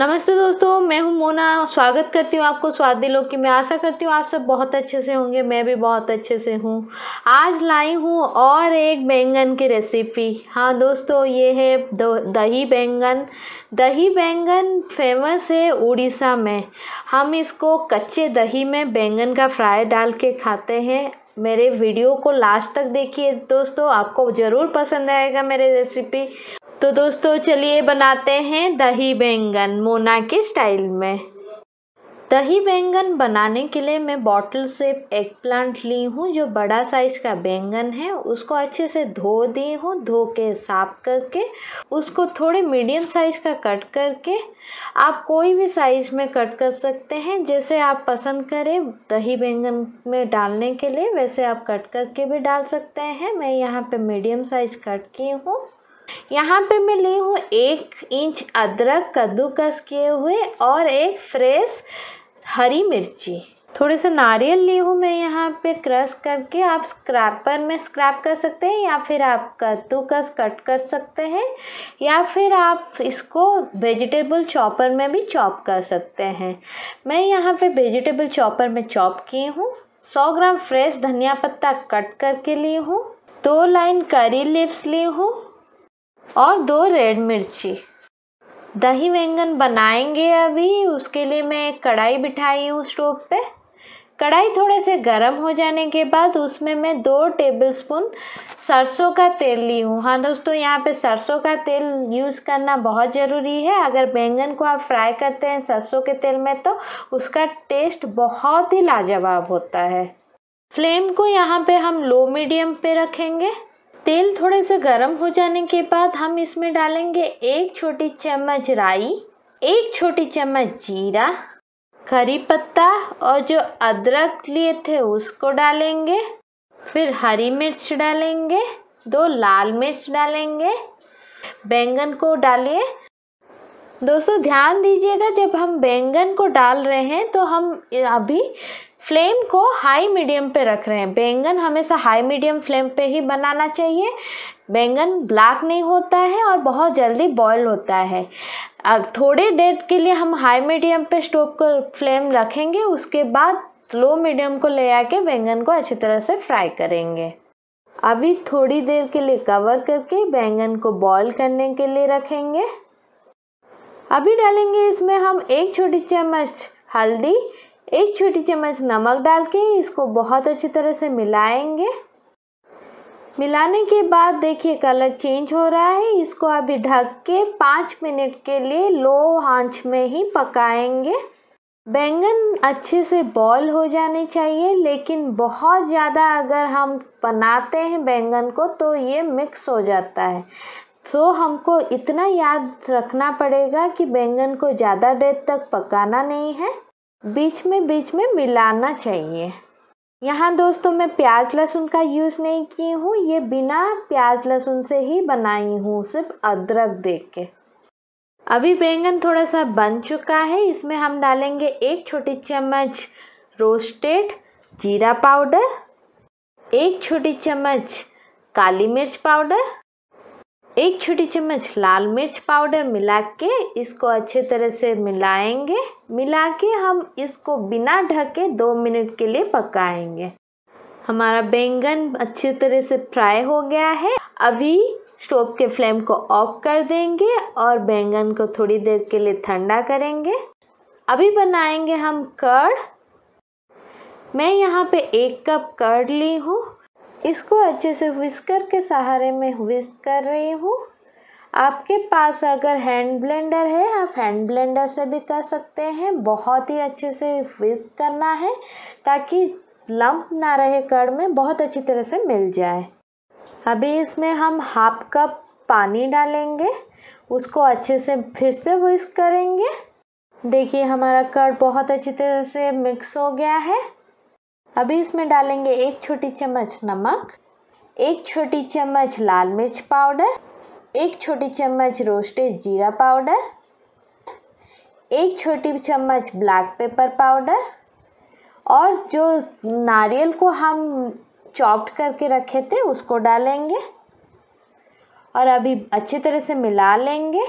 नमस्ते दोस्तों मैं हूं मोना स्वागत करती हूं आपको स्वाद लोग की मैं आशा करती हूं आप सब बहुत अच्छे से होंगे मैं भी बहुत अच्छे से हूं आज लाई हूं और एक बैंगन की रेसिपी हाँ दोस्तों ये है दही बैंगन दही बैंगन फेमस है उड़ीसा में हम इसको कच्चे दही में बैंगन का फ्राई डाल के खाते हैं मेरे वीडियो को लास्ट तक देखिए दोस्तों आपको ज़रूर पसंद आएगा मेरी रेसिपी तो दोस्तों चलिए बनाते हैं दही बैंगन मोना के स्टाइल में दही बैंगन बनाने के लिए मैं बॉटल से एग प्लांट ली हूँ जो बड़ा साइज का बैंगन है उसको अच्छे से धो दी हूँ धो के साफ करके उसको थोड़े मीडियम साइज का कट करके आप कोई भी साइज में कट कर सकते हैं जैसे आप पसंद करें दही बैंगन में डालने के लिए वैसे आप कट करके भी डाल सकते हैं मैं यहाँ पे मीडियम साइज कट की हूँ यहाँ पे मैं ली हूँ एक इंच अदरक कद्दूकस किए हुए और एक फ्रेश हरी मिर्ची थोड़े से नारियल ली हूँ मैं यहाँ पे क्रश करके आप स्क्रैपर में स्क्रैप कर सकते हैं या फिर आप कद्दूकस कट कर सकते हैं या फिर आप इसको वेजिटेबल चॉपर में भी चॉप कर सकते हैं मैं यहाँ पे वेजिटेबल चॉपर में चॉप किए हूँ 100 ग्राम फ्रेश धनिया पत्ता कट करके ली हूँ दो लाइन करी लिप्स ली हूँ और दो रेड मिर्ची दही बैंगन बनाएंगे अभी उसके लिए मैं एक कढ़ाई बिठाई हूँ स्टोव पे कढ़ाई थोड़े से गर्म हो जाने के बाद उसमें मैं दो टेबलस्पून सरसों का तेल ली हूँ हाँ दोस्तों यहाँ पे सरसों का तेल यूज़ करना बहुत ज़रूरी है अगर बैंगन को आप फ्राई करते हैं सरसों के तेल में तो उसका टेस्ट बहुत ही लाजवाब होता है फ्लेम को यहाँ पे हम लो मीडियम पे रखेंगे तेल थोड़े से गर्म हो जाने के बाद हम इसमें डालेंगे एक छोटी चम्मच राई एक छोटी चम्मच जीरा करी पत्ता और जो अदरक लिए थे उसको डालेंगे फिर हरी मिर्च डालेंगे दो लाल मिर्च डालेंगे बैंगन को डालिए दोस्तों ध्यान दीजिएगा जब हम बैंगन को डाल रहे हैं तो हम अभी फ्लेम को हाई मीडियम पे रख रहे हैं बैंगन हमेशा हाई मीडियम फ्लेम पे ही बनाना चाहिए बैंगन ब्लैक नहीं होता है और बहुत जल्दी बॉयल होता है थोड़ी देर के लिए हम हाई मीडियम पे स्टोव को फ्लेम रखेंगे उसके बाद लो मीडियम को ले आके बैंगन को अच्छी तरह से फ्राई करेंगे अभी थोड़ी देर के लिए कवर करके बैंगन को बॉयल करने के लिए रखेंगे अभी डालेंगे इसमें हम एक छोटी चम्मच हल्दी एक छोटी चम्मच नमक डाल के इसको बहुत अच्छी तरह से मिलाएंगे मिलाने के बाद देखिए कलर चेंज हो रहा है इसको अभी ढक के पाँच मिनट के लिए लो आंच में ही पकाएंगे बैंगन अच्छे से बॉईल हो जाने चाहिए लेकिन बहुत ज़्यादा अगर हम बनाते हैं बैंगन को तो ये मिक्स हो जाता है सो तो so, हमको इतना याद रखना पड़ेगा कि बैंगन को ज़्यादा देर तक पकाना नहीं है बीच में बीच में मिलाना चाहिए यहाँ दोस्तों मैं प्याज लहसुन का यूज़ नहीं की हूँ ये बिना प्याज लहसुन से ही बनाई हूँ सिर्फ अदरक दे के अभी बैंगन थोड़ा सा बन चुका है इसमें हम डालेंगे एक छोटी चम्मच रोस्टेड जीरा पाउडर एक छोटी चम्मच काली मिर्च पाउडर एक छोटी चम्मच लाल मिर्च पाउडर मिला के इसको अच्छे तरह से मिलाएंगे मिला के हम इसको बिना ढके दो मिनट के लिए पकाएंगे हमारा बैंगन अच्छे तरह से फ्राई हो गया है अभी स्टोव के फ्लेम को ऑफ कर देंगे और बैंगन को थोड़ी देर के लिए ठंडा करेंगे अभी बनाएंगे हम कर्ड मैं यहाँ पे एक कप कर्ड ली हूँ इसको अच्छे से विस्कर के सहारे में विस्क कर रही हूँ आपके पास अगर हैंड ब्लेंडर है आप हैंड ब्लेंडर से भी कर सकते हैं बहुत ही अच्छे से विस्क करना है ताकि लंप ना रहे कड़ में बहुत अच्छी तरह से मिल जाए अभी इसमें हम हाफ कप पानी डालेंगे उसको अच्छे से फिर से विस्क करेंगे देखिए हमारा कड़ बहुत अच्छी तरह से मिक्स हो गया है अभी इसमें डालेंगे एक छोटी चम्मच नमक एक छोटी चम्मच लाल मिर्च पाउडर एक छोटी चम्मच रोस्टेड जीरा पाउडर एक छोटी चम्मच ब्लैक पेपर पाउडर और जो नारियल को हम चॉप्ड करके रखे थे उसको डालेंगे और अभी अच्छे तरह से मिला लेंगे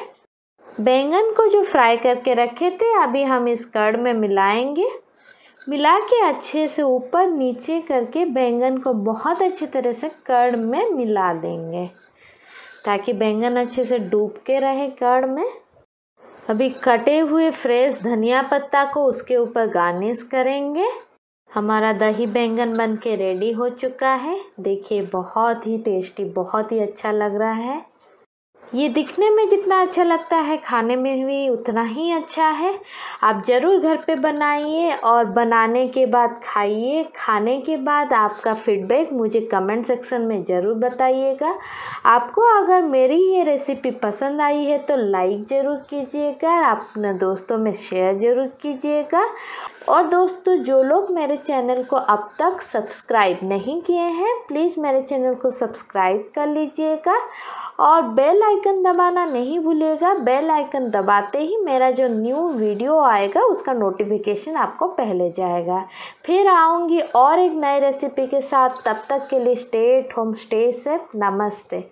बैंगन को जो फ्राई करके रखे थे अभी हम इस कर्ड में मिलाएंगे मिला के अच्छे से ऊपर नीचे करके बैंगन को बहुत अच्छी तरह से कर्ड में मिला देंगे ताकि बैंगन अच्छे से डूब के रहे कर्ड में अभी कटे हुए फ्रेश धनिया पत्ता को उसके ऊपर गार्निश करेंगे हमारा दही बैंगन बन के रेडी हो चुका है देखिए बहुत ही टेस्टी बहुत ही अच्छा लग रहा है ये दिखने में जितना अच्छा लगता है खाने में भी उतना ही अच्छा है आप ज़रूर घर पे बनाइए और बनाने के बाद खाइए खाने के बाद आपका फीडबैक मुझे कमेंट सेक्शन में ज़रूर बताइएगा आपको अगर मेरी ये रेसिपी पसंद आई है तो लाइक ज़रूर कीजिएगा अपने दोस्तों में शेयर ज़रूर कीजिएगा और दोस्तों जो लोग मेरे चैनल को अब तक सब्सक्राइब नहीं किए हैं प्लीज़ मेरे चैनल को सब्सक्राइब कर लीजिएगा और बेल आइकन आइकन दबाना नहीं भूलिएगा बेल आइकन दबाते ही मेरा जो न्यू वीडियो आएगा उसका नोटिफिकेशन आपको पहले जाएगा फिर आऊँगी और एक नई रेसिपी के साथ तब तक के लिए स्टे होम स्टे सेफ नमस्ते